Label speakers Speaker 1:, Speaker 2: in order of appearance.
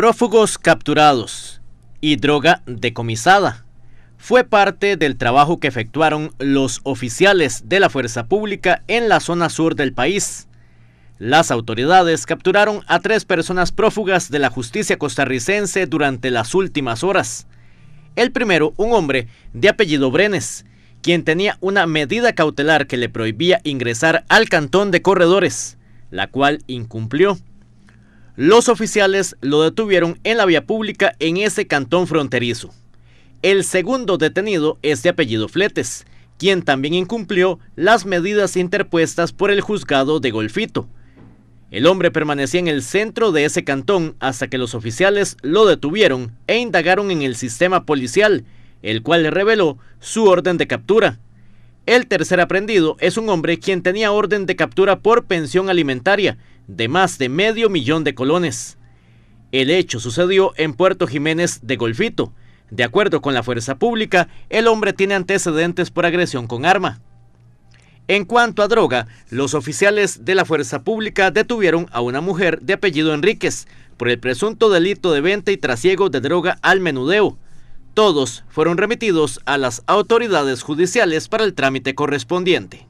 Speaker 1: Prófugos capturados y droga decomisada fue parte del trabajo que efectuaron los oficiales de la Fuerza Pública en la zona sur del país. Las autoridades capturaron a tres personas prófugas de la justicia costarricense durante las últimas horas. El primero, un hombre de apellido Brenes, quien tenía una medida cautelar que le prohibía ingresar al cantón de corredores, la cual incumplió. Los oficiales lo detuvieron en la vía pública en ese cantón fronterizo. El segundo detenido es de apellido Fletes, quien también incumplió las medidas interpuestas por el juzgado de Golfito. El hombre permanecía en el centro de ese cantón hasta que los oficiales lo detuvieron e indagaron en el sistema policial, el cual le reveló su orden de captura. El tercer aprendido es un hombre quien tenía orden de captura por pensión alimentaria, de más de medio millón de colones. El hecho sucedió en Puerto Jiménez de Golfito. De acuerdo con la fuerza pública, el hombre tiene antecedentes por agresión con arma. En cuanto a droga, los oficiales de la fuerza pública detuvieron a una mujer de apellido Enríquez por el presunto delito de venta y trasiego de droga al menudeo. Todos fueron remitidos a las autoridades judiciales para el trámite correspondiente.